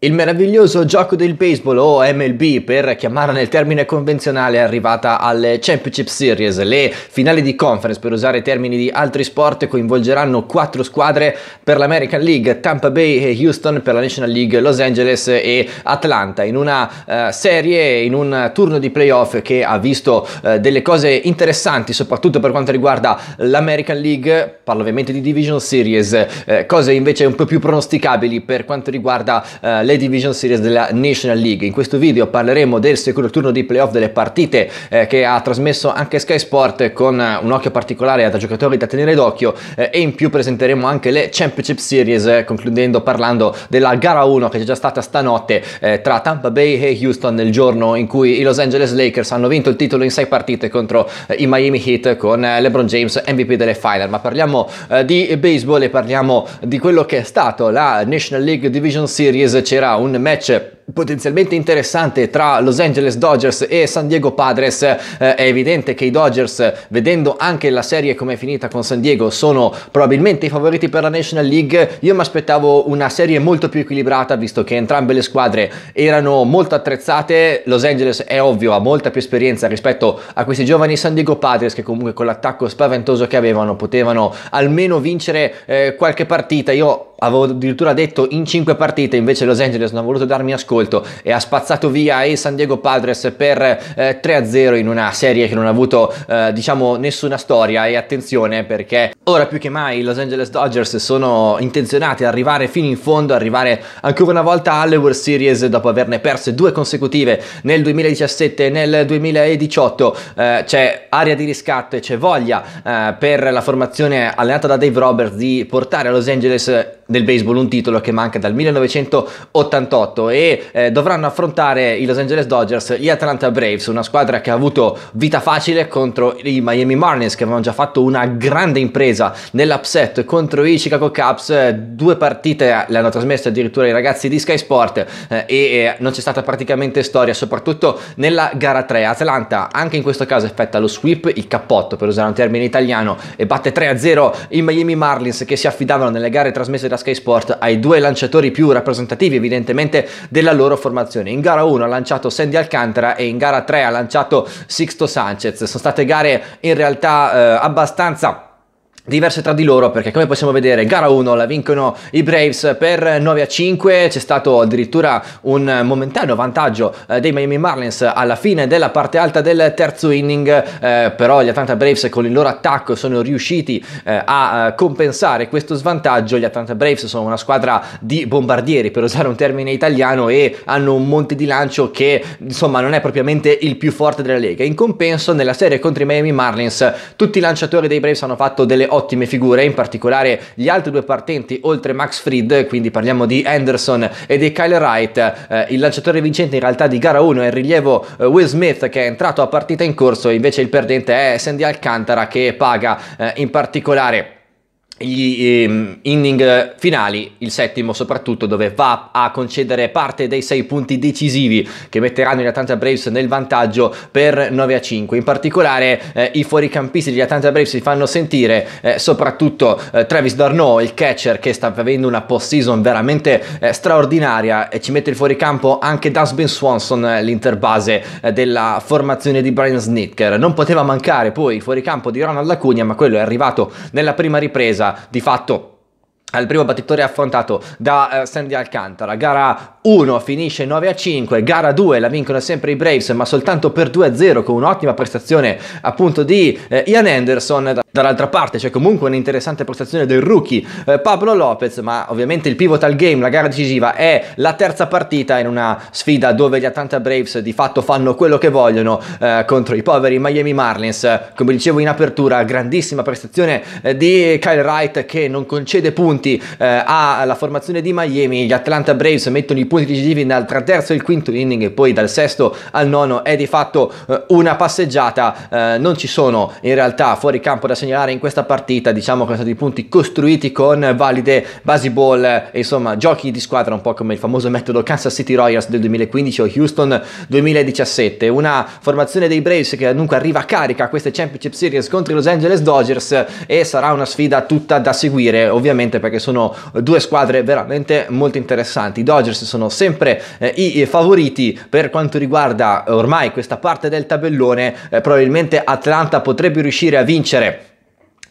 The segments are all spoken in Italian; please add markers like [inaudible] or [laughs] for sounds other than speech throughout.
Il meraviglioso gioco del baseball o MLB per chiamarla nel termine convenzionale è arrivata alle Championship Series. Le finali di conference, per usare termini di altri sport, coinvolgeranno quattro squadre per l'American League, Tampa Bay e Houston per la National League, Los Angeles e Atlanta, in una eh, serie, in un turno di playoff che ha visto eh, delle cose interessanti, soprattutto per quanto riguarda l'American League, parlo ovviamente di Division Series, eh, cose invece un po' più pronosticabili per quanto riguarda eh, le Division Series della National League. In questo video parleremo del secondo turno di playoff delle partite eh, che ha trasmesso anche Sky Sport con eh, un occhio particolare da giocatori da tenere d'occhio eh, e in più presenteremo anche le Championship Series eh, concludendo parlando della gara 1 che c'è già stata stanotte eh, tra Tampa Bay e Houston nel giorno in cui i Los Angeles Lakers hanno vinto il titolo in 6 partite contro eh, i Miami Heat con LeBron James MVP delle final ma parliamo di baseball e parliamo di quello che è stato la National League Division Series c'è cioè sarà un match potenzialmente interessante tra Los Angeles Dodgers e San Diego Padres. Eh, è evidente che i Dodgers, vedendo anche la serie come è finita con San Diego, sono probabilmente i favoriti per la National League. Io mi aspettavo una serie molto più equilibrata, visto che entrambe le squadre erano molto attrezzate. Los Angeles è ovvio, ha molta più esperienza rispetto a questi giovani San Diego Padres che comunque con l'attacco spaventoso che avevano potevano almeno vincere eh, qualche partita. Io avevo addirittura detto in 5 partite, invece Los Angeles non ha voluto darmi ascolto ascolto e ha spazzato via i San Diego Padres per eh, 3-0 in una serie che non ha avuto eh, diciamo nessuna storia e attenzione perché ora più che mai i Los Angeles Dodgers sono intenzionati ad arrivare fino in fondo, arrivare ancora una volta alle World Series dopo averne perse due consecutive nel 2017 e nel 2018 eh, c'è aria di riscatto e c'è voglia eh, per la formazione allenata da Dave Roberts di portare a Los Angeles del baseball un titolo che manca dal 1988 e eh, dovranno affrontare i Los Angeles Dodgers, gli Atlanta Braves, una squadra che ha avuto vita facile contro i Miami Marlins che avevano già fatto una grande impresa nell'upset contro i Chicago Cubs, eh, due partite le hanno trasmesse addirittura i ragazzi di Sky Sport eh, e eh, non c'è stata praticamente storia, soprattutto nella gara 3. Atlanta anche in questo caso effetta lo sweep, il cappotto per usare un termine italiano e batte 3-0 i Miami Marlins che si affidavano nelle gare trasmesse da Sky Sport ai due lanciatori più rappresentativi evidentemente della loro formazione. In gara 1 ha lanciato Sandy Alcantara e in gara 3 ha lanciato Sixto Sanchez. Sono state gare in realtà eh, abbastanza diverse tra di loro perché come possiamo vedere gara 1 la vincono i Braves per 9 a 5 c'è stato addirittura un momentaneo vantaggio eh, dei Miami Marlins alla fine della parte alta del terzo inning eh, però gli Atlanta Braves con il loro attacco sono riusciti eh, a eh, compensare questo svantaggio gli Atlanta Braves sono una squadra di bombardieri per usare un termine italiano e hanno un monte di lancio che insomma non è propriamente il più forte della Lega in compenso nella serie contro i Miami Marlins tutti i lanciatori dei Braves hanno fatto delle ottime figure, in particolare gli altri due partenti oltre Max Fried, quindi parliamo di Anderson e di Kyle Wright, eh, il lanciatore vincente in realtà di gara 1 è il rilievo eh, Will Smith che è entrato a partita in corso, invece il perdente è Sandy Alcantara che paga eh, in particolare gli ehm, inning finali, il settimo soprattutto, dove va a concedere parte dei sei punti decisivi che metteranno gli Atlanta Braves nel vantaggio per 9 a 5. In particolare eh, i fuoricampisti degli Atlanta Braves si fanno sentire, eh, soprattutto eh, Travis Darno, il catcher che sta avendo una post-season veramente eh, straordinaria e ci mette il fuoricampo anche Dustin Swanson, eh, l'interbase eh, della formazione di Brian Snitker. Non poteva mancare poi il fuoricampo di Ronald Lacuna, ma quello è arrivato nella prima ripresa di fatto al primo battitore affrontato da eh, Sandy Alcantara. Gara 1 finisce 9 a 5, gara 2 la vincono sempre i Braves, ma soltanto per 2 a 0 con un'ottima prestazione appunto di eh, Ian Anderson. Dall'altra parte c'è comunque un'interessante prestazione del rookie eh, Pablo Lopez, ma ovviamente il pivotal game, la gara decisiva, è la terza partita in una sfida dove gli Atlanta Braves di fatto fanno quello che vogliono eh, contro i poveri Miami Marlins. Come dicevo in apertura, grandissima prestazione di Kyle Wright che non concede punti punti eh, alla formazione di Miami, gli Atlanta Braves mettono i punti decisivi dal terzo e il quinto inning e poi dal sesto al nono è di fatto eh, una passeggiata, eh, non ci sono in realtà fuori campo da segnalare in questa partita, diciamo che sono stati punti costruiti con valide basi ball e eh, insomma giochi di squadra un po' come il famoso metodo Kansas City Royals del 2015 o Houston 2017, una formazione dei Braves che dunque arriva a carica a queste Championship Series contro i Los Angeles Dodgers eh, e sarà una sfida tutta da seguire ovviamente perché perché sono due squadre veramente molto interessanti. I Dodgers sono sempre eh, i favoriti per quanto riguarda eh, ormai questa parte del tabellone, eh, probabilmente Atlanta potrebbe riuscire a vincere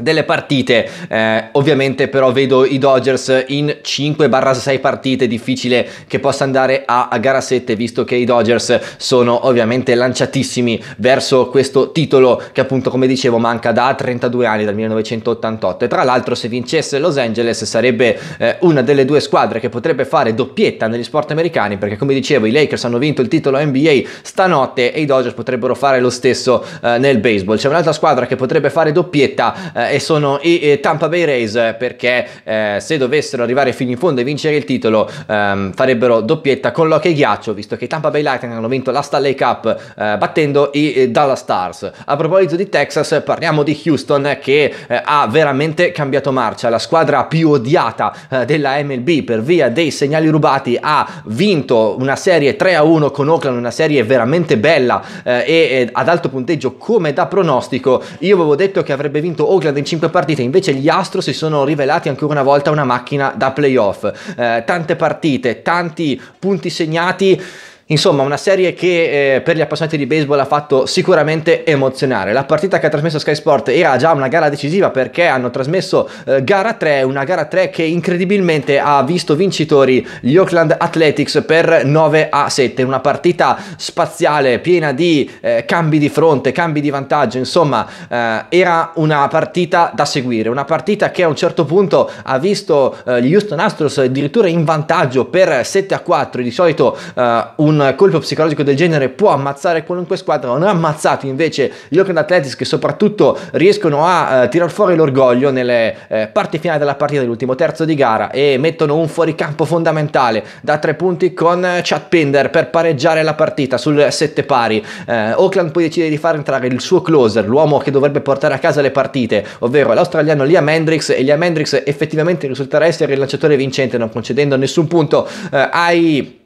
delle partite. Eh, ovviamente però vedo i Dodgers in 5-6 partite, difficile che possa andare a, a, gara 7 visto che i Dodgers sono ovviamente lanciatissimi verso questo titolo che appunto come dicevo manca da 32 anni, dal 1988 e tra l'altro se vincesse Los Angeles sarebbe eh, una delle due squadre che potrebbe fare doppietta negli sport americani perché come dicevo i Lakers hanno vinto il titolo NBA stanotte e i Dodgers potrebbero fare lo stesso eh, nel baseball. C'è un'altra squadra che potrebbe fare doppietta eh, eh, e sono i, i eh, Tampa Bay Rays perché eh, se dovessero arrivare fino in fondo e vincere il titolo ehm, farebbero doppietta con l'Occhio e Ghiaccio visto che i Tampa Bay Lightning hanno vinto la Stanley Cup eh, battendo i eh, Dallas Stars. A proposito di Texas parliamo di Houston che eh, ha veramente cambiato marcia, la squadra più odiata della MLB per via dei segnali rubati ha vinto una serie 3 a 1 con Oakland, una serie veramente bella e ad alto punteggio come da pronostico. Io avevo detto che avrebbe vinto Oakland in 5 partite, invece gli Astro si sono rivelati ancora una volta una macchina da playoff. Eh, tante partite, tanti punti segnati Insomma, una serie che eh, per gli appassionati di baseball ha fatto sicuramente emozionare. La partita che ha trasmesso Sky Sport era già una gara decisiva perché hanno trasmesso eh, gara 3, una gara 3 che incredibilmente ha visto vincitori gli Oakland Athletics per 9 a 7, una partita spaziale piena di eh, cambi di fronte, cambi di vantaggio, insomma, eh, era una partita da seguire, una partita che a un certo punto ha visto eh, gli Houston Astros addirittura in vantaggio per 7 a 4, di solito eh, un un colpo psicologico del genere può ammazzare qualunque squadra, non ha ammazzato invece gli Oakland Athletics che soprattutto riescono a eh, tirar fuori l'orgoglio nelle eh, parti finali della partita dell'ultimo terzo di gara e mettono un fuoricampo fondamentale da tre punti con eh, Chad Pinder per pareggiare la partita sul sette pari. Eh, Oakland poi decide di far entrare il suo closer, l'uomo che dovrebbe portare a casa le partite, ovvero l'australiano Liam Hendrix e Liam Hendrix effettivamente risulterà essere il lanciatore vincente non concedendo nessun punto eh, ai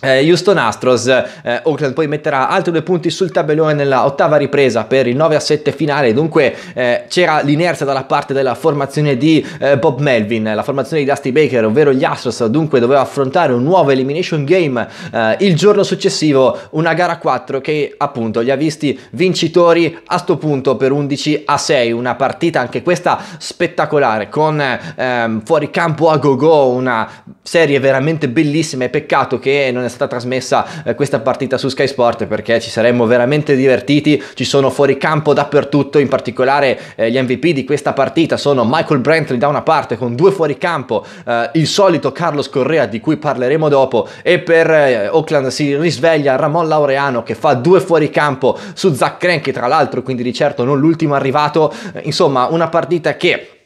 eh, Houston Astros, eh, Oakland poi metterà altri due punti sul tabellone nella ottava ripresa per il 9 a 7 finale, dunque eh, c'era l'inerzia dalla parte della formazione di eh, Bob Melvin, la formazione di Dusty Baker, ovvero gli Astros, dunque doveva affrontare un nuovo elimination game eh, il giorno successivo, una gara 4 che appunto li ha visti vincitori a sto punto per 11 a 6, una partita anche questa spettacolare con ehm, fuori campo a go-go, una serie veramente bellissima e peccato che non è è stata trasmessa eh, questa partita su Sky Sport perché ci saremmo veramente divertiti, ci sono fuori campo dappertutto, in particolare eh, gli MVP di questa partita sono Michael Brantley da una parte con due fuori campo, eh, il solito Carlos Correa di cui parleremo dopo e per Oakland eh, si risveglia Ramon Laureano che fa due fuori campo su Zach Cranky tra l'altro, quindi di certo non l'ultimo arrivato, eh, insomma una partita che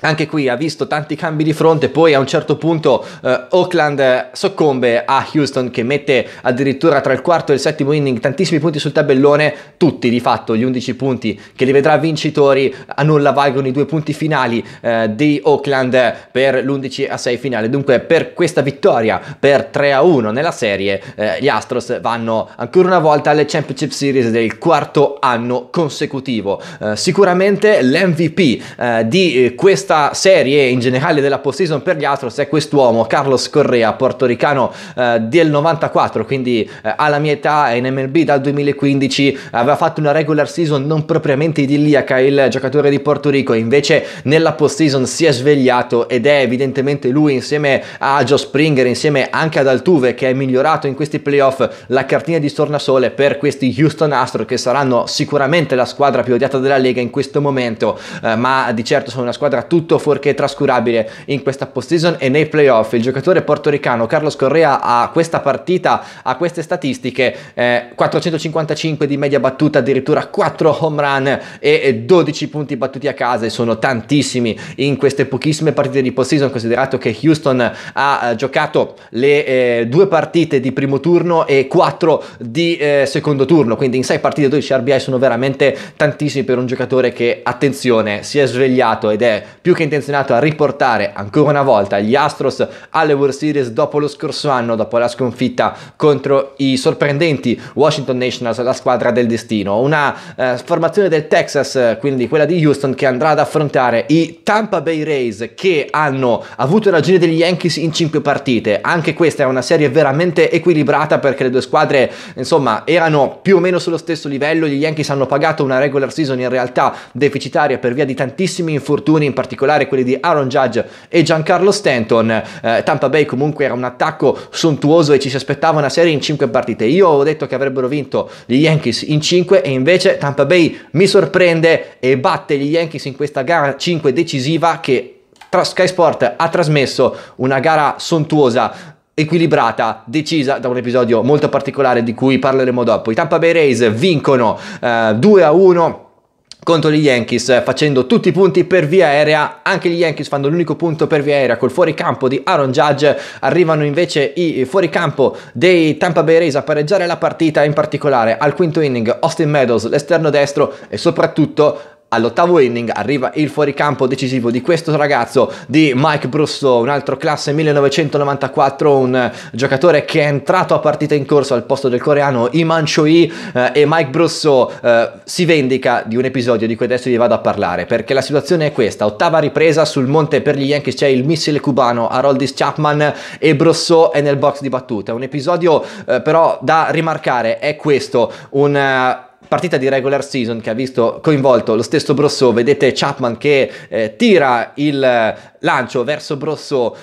anche qui ha visto tanti cambi di fronte, poi a un certo punto eh, Oakland eh, soccombe a Houston che mette addirittura tra il quarto e il settimo inning tantissimi punti sul tabellone, tutti di fatto gli 11 punti che li vedrà vincitori a nulla valgono i due punti finali eh, di Oakland per l'11 a 6 finale. Dunque per questa vittoria per 3 a 1 nella serie eh, gli Astros vanno ancora una volta alle Championship Series del quarto anno consecutivo. Eh, sicuramente l'MVP eh, di questa questa serie in generale della postseason per gli Astros è quest'uomo, Carlos Correa, portoricano eh, del 94, quindi eh, alla mia età in MLB dal 2015, aveva fatto una regular season non propriamente idilliaca il giocatore di Porto Rico, invece nella postseason si è svegliato ed è evidentemente lui insieme a Joe Springer, insieme anche ad Altuve che è migliorato in questi playoff la cartina di stornasole per questi Houston Astros che saranno sicuramente la squadra più odiata della Lega in questo momento, eh, ma di certo sono una squadra tutta tutto fuorché trascurabile in questa postseason e nei playoff. Il giocatore portoricano Carlos Correa a questa partita, ha queste statistiche, eh, 455 di media battuta, addirittura 4 home run e 12 punti battuti a casa e sono tantissimi in queste pochissime partite di postseason, considerato che Houston ha eh, giocato le eh, due partite di primo turno e 4 di eh, secondo turno, quindi in 6 partite 12 RBI sono veramente tantissimi per un giocatore che, attenzione, si è svegliato ed è più più che intenzionato a riportare ancora una volta gli Astros alle World Series dopo lo scorso anno, dopo la sconfitta contro i sorprendenti Washington Nationals, la squadra del destino. Una eh, formazione del Texas, quindi quella di Houston, che andrà ad affrontare i Tampa Bay Rays che hanno avuto la ragione degli Yankees in 5 partite. Anche questa è una serie veramente equilibrata perché le due squadre, insomma, erano più o meno sullo stesso livello. Gli Yankees hanno pagato una regular season in realtà deficitaria per via di tantissimi infortuni, in particolare particolare quelli di Aaron Judge e Giancarlo Stanton. Eh, Tampa Bay comunque era un attacco sontuoso e ci si aspettava una serie in 5 partite. Io avevo detto che avrebbero vinto gli Yankees in 5 e invece Tampa Bay mi sorprende e batte gli Yankees in questa gara 5 decisiva che Sky Sport ha trasmesso una gara sontuosa equilibrata, decisa da un episodio molto particolare di cui parleremo dopo. I Tampa Bay Rays vincono eh, 2 a 1 contro gli Yankees eh, facendo tutti i punti per via aerea, anche gli Yankees fanno l'unico punto per via aerea col fuoricampo di Aaron Judge, arrivano invece i fuoricampo dei Tampa Bay Rays a pareggiare la partita, in particolare al quinto inning Austin Meadows, l'esterno destro e soprattutto all'ottavo inning arriva il fuoricampo decisivo di questo ragazzo di Mike Brusso, un altro classe 1994, un giocatore che è entrato a partita in corso al posto del coreano Iman Choi eh, e Mike Brusso eh, si vendica di un episodio di cui adesso vi vado a parlare perché la situazione è questa, ottava ripresa sul monte per gli Yankees c'è il missile cubano Haroldis Chapman e Brusso è nel box di battuta, un episodio eh, però da rimarcare è questo, un eh, partita di regular season che ha visto coinvolto lo stesso Brosso, vedete Chapman che eh, tira il lancio verso Brosso,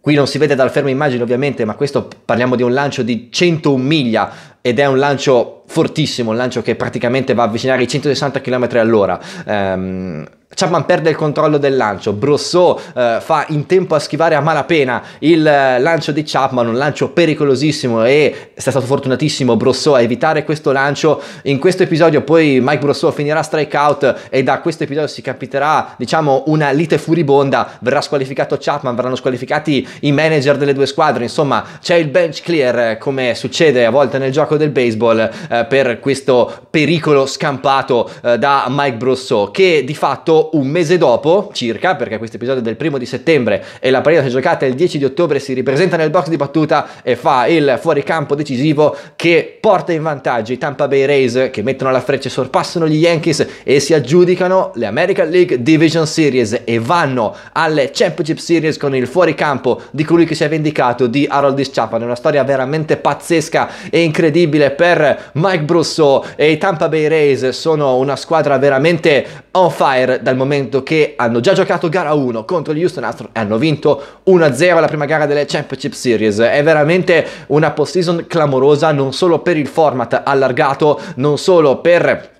qui non si vede dal fermo immagine ovviamente, ma questo parliamo di un lancio di 101 miglia ed è un lancio fortissimo, un lancio che praticamente va a avvicinare i 160 km all'ora. Um, Chapman perde il controllo del lancio, Brosso eh, fa in tempo a schivare a malapena il eh, lancio di Chapman, un lancio pericolosissimo e è stato fortunatissimo Brosso a evitare questo lancio. In questo episodio poi Mike Brosso finirà strikeout e da questo episodio si capiterà diciamo una lite furibonda, verrà squalificato Chapman, verranno squalificati i manager delle due squadre, insomma c'è il bench clear eh, come succede a volte nel gioco del baseball eh, per questo pericolo scampato eh, da Mike Brosso che di fatto un mese dopo, circa, perché questo episodio è del primo di settembre e la partita si è giocata il 10 di ottobre, si ripresenta nel box di battuta e fa il fuoricampo decisivo che porta in vantaggio i Tampa Bay Rays che mettono la freccia, sorpassano gli Yankees e si aggiudicano le American League Division Series e vanno alle Championship Series con il fuoricampo di colui che si è vendicato di Harold Chapman. È una storia veramente pazzesca e incredibile per Mike Brusso e i Tampa Bay Rays sono una squadra veramente on fire dal dal momento che hanno già giocato gara 1 contro gli Houston Astros e hanno vinto 1-0 la prima gara delle Championship Series. È veramente una postseason clamorosa non solo per il format allargato, non solo per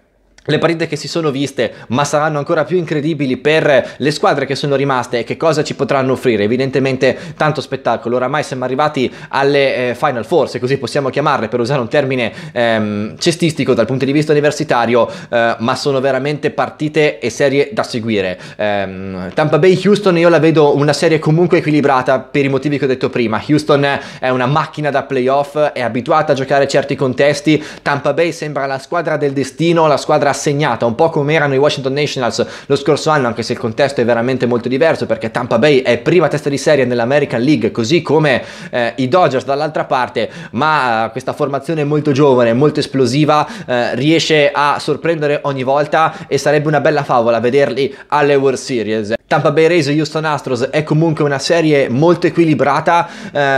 le partite che si sono viste, ma saranno ancora più incredibili per le squadre che sono rimaste e che cosa ci potranno offrire. Evidentemente tanto spettacolo. Oramai siamo arrivati alle eh, Final Four, se così possiamo chiamarle, per usare un termine ehm, cestistico dal punto di vista universitario, eh, ma sono veramente partite e serie da seguire. Eh, Tampa Bay Houston io la vedo una serie comunque equilibrata per i motivi che ho detto prima. Houston è una macchina da playoff, è abituata a giocare certi contesti. Tampa Bay sembra la squadra del destino, la squadra rassegnata, un po' come erano i Washington Nationals lo scorso anno, anche se il contesto è veramente molto diverso perché Tampa Bay è prima testa di serie nell'American League, così come eh, i Dodgers dall'altra parte, ma eh, questa formazione molto giovane, molto esplosiva, eh, riesce a sorprendere ogni volta e sarebbe una bella favola vederli alle World Series. Tampa Bay Rays e Houston Astros è comunque una serie molto equilibrata,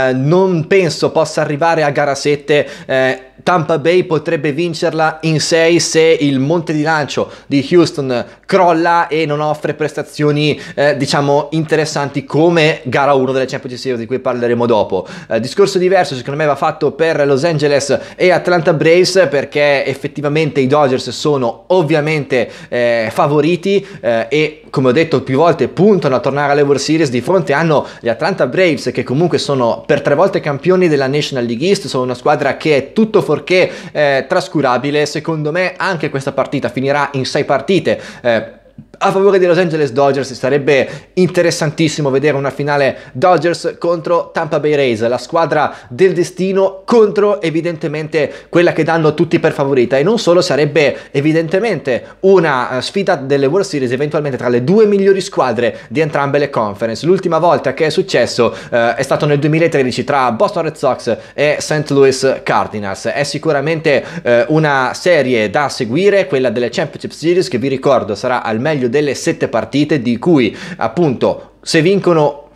eh, non penso possa arrivare a gara 7. Eh, Tampa Bay potrebbe vincerla in 6 se il monte di lancio di Houston crolla e non offre prestazioni eh, diciamo interessanti come gara 1 delle Champions League di cui parleremo dopo. Eh, discorso diverso secondo me va fatto per Los Angeles e Atlanta Braves perché effettivamente i Dodgers sono ovviamente eh, favoriti eh, e come ho detto più volte volte puntano a tornare alle World Series di fronte hanno gli Atlanta Braves che comunque sono per tre volte campioni della National League East, sono una squadra che è tutto fuorché eh, trascurabile, secondo me anche questa partita finirà in sei partite. Eh, a favore dei Los Angeles Dodgers sarebbe interessantissimo vedere una finale Dodgers contro Tampa Bay Rays, la squadra del destino contro evidentemente quella che danno tutti per favorita e non solo sarebbe evidentemente una eh, sfida delle World Series eventualmente tra le due migliori squadre di entrambe le conference. L'ultima volta che è successo eh, è stato nel 2013 tra Boston Red Sox e St. Louis Cardinals. È sicuramente eh, una serie da seguire, quella delle Championship Series che vi ricordo sarà almeno meglio delle sette partite di cui appunto se vincono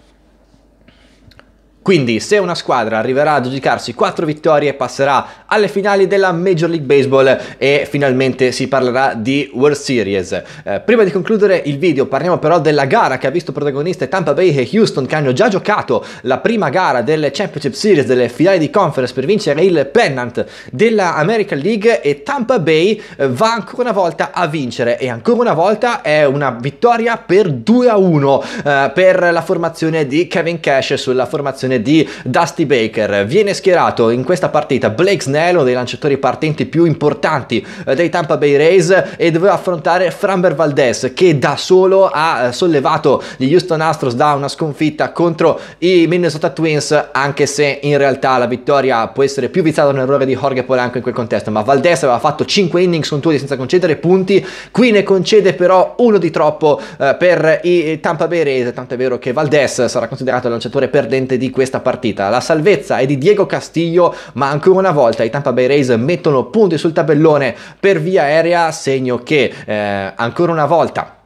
quindi se una squadra arriverà a giudicarsi 4 vittorie passerà alle finali della Major League Baseball e finalmente si parlerà di World Series. Eh, prima di concludere il video parliamo però della gara che ha visto protagoniste Tampa Bay e Houston che hanno già giocato la prima gara delle Championship Series, delle finali di conference per vincere il pennant della American League e Tampa Bay eh, va ancora una volta a vincere e ancora una volta è una vittoria per 2 a 1 eh, per la formazione di Kevin Cash sulla formazione prestazione di Dusty Baker. Viene schierato in questa partita Blake Snell, uno dei lanciatori partenti più importanti eh, dei Tampa Bay Rays, e doveva affrontare Framber Valdez, che da solo ha eh, sollevato gli Houston Astros da una sconfitta contro i Minnesota Twins, anche se in realtà la vittoria può essere più vizzata da di Jorge Polanco in quel contesto, ma Valdez aveva fatto 5 innings contusi senza concedere punti, qui ne concede però uno di troppo eh, per i Tampa Bay Rays, tant'è vero che Valdez sarà considerato il lanciatore perdente di questo questa partita. La salvezza è di Diego Castillo, ma ancora una volta i Tampa Bay Rays mettono punti sul tabellone per via aerea, segno che eh, ancora una volta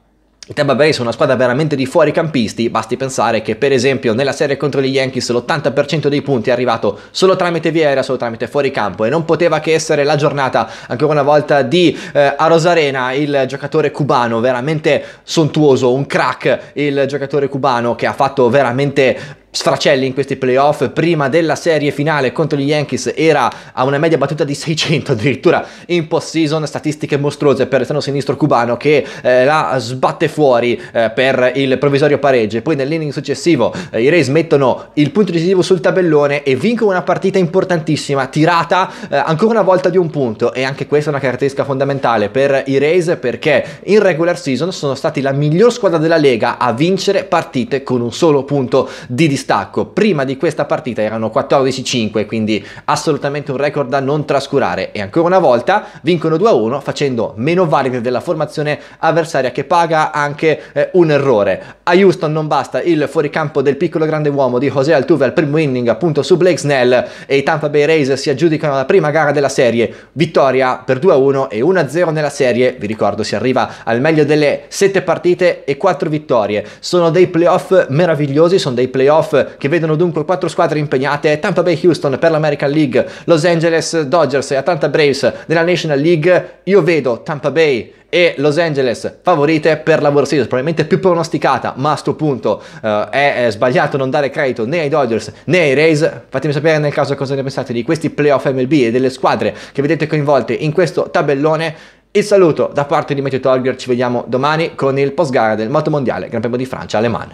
i Tampa Bay sono una squadra veramente di fuoricampisti, basti pensare che per esempio nella serie contro gli Yankees l'80% dei punti è arrivato solo tramite via aerea, solo tramite fuoricampo e non poteva che essere la giornata ancora una volta di eh, Arosarena, il giocatore cubano veramente sontuoso, un crack, il giocatore cubano che ha fatto veramente sfracelli in questi playoff. Prima della serie finale contro gli Yankees era a una media battuta di 600 [laughs] addirittura in post season, statistiche mostruose per l'esterno sinistro cubano che eh, la sbatte fuori eh, per il provvisorio pareggio. Poi nell'inning successivo eh, i Rays mettono il punto decisivo sul tabellone e vincono una partita importantissima, tirata eh, ancora una volta di un punto e anche questa è una caratteristica fondamentale per i Rays perché in regular season sono stati la miglior squadra della Lega a vincere partite con un solo punto di distanza distacco prima di questa partita erano 14-5, quindi assolutamente un record da non trascurare. E ancora una volta vincono 2-1 facendo meno valide della formazione avversaria che paga anche eh, un errore. A Houston non basta il fuoricampo del piccolo grande uomo di José Altuve al primo inning appunto su Blake Snell e i Tampa Bay Rays si aggiudicano la prima gara della serie. Vittoria per 2-1 e 1-0 nella serie. Vi ricordo si arriva al meglio delle 7 partite e 4 vittorie. Sono dei playoff meravigliosi, sono dei playoff che vedono dunque quattro squadre impegnate, Tampa Bay Houston per l'American League, Los Angeles Dodgers e Atlanta Braves nella National League, io vedo Tampa Bay e Los Angeles favorite per la World Series, probabilmente più pronosticata, ma a questo punto eh, è, è, sbagliato non dare credito né ai Dodgers né ai Rays. Fatemi sapere nel caso cosa ne pensate di questi playoff MLB e delle squadre che vedete coinvolte in questo tabellone. Il saluto da parte di Matthew Tolger, ci vediamo domani con il post gara del Moto Mondiale Gran Premio di Francia, Le Mans.